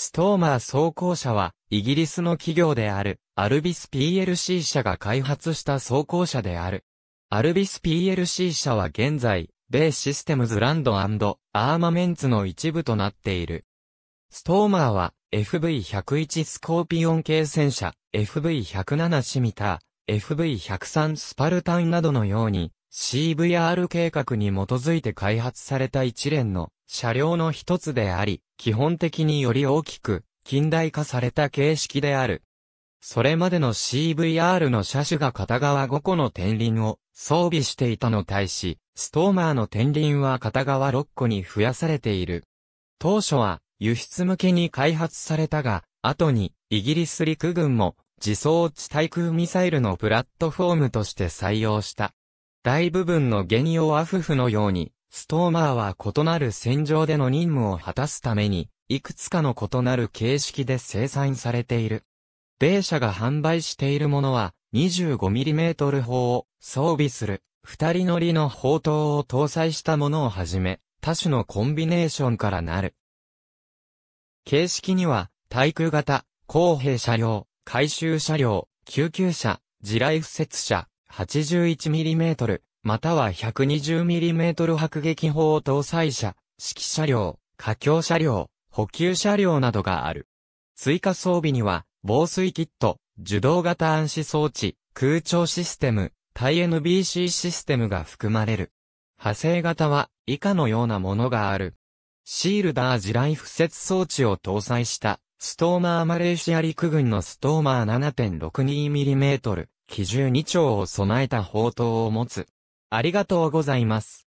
ストーマー装甲車は、イギリスの企業である、アルビス PLC 社が開発した装甲車である。アルビス PLC 社は現在、米システムズランドアーマメンツの一部となっている。ストーマーは、FV101 スコーピオン系戦車、FV107 シミター、FV103 スパルタンなどのように、CVR 計画に基づいて開発された一連の車両の一つであり、基本的により大きく、近代化された形式である。それまでの CVR の車種が片側5個の天輪を装備していたの対し、ストーマーの天輪は片側6個に増やされている。当初は輸出向けに開発されたが、後にイギリス陸軍も自走地対空ミサイルのプラットフォームとして採用した。大部分の原用アフフのようにストーマーは異なる戦場での任務を果たすために、いくつかの異なる形式で生産されている。米社が販売しているものは、25mm 砲を装備する、二人乗りの砲塔を搭載したものをはじめ、多種のコンビネーションからなる。形式には、対空型、工兵車両、回収車両、救急車、地雷敷設車、81mm、または 120mm 迫撃砲搭載車、指揮車両、架橋車両、補給車両などがある。追加装備には、防水キット、受動型暗視装置、空調システム、対 NBC システムが含まれる。派生型は以下のようなものがある。シールダー地雷敷設装置を搭載した、ストーマーマレーシア陸軍のストーマー 7.62mm、機銃2丁を備えた砲塔を持つ。ありがとうございます。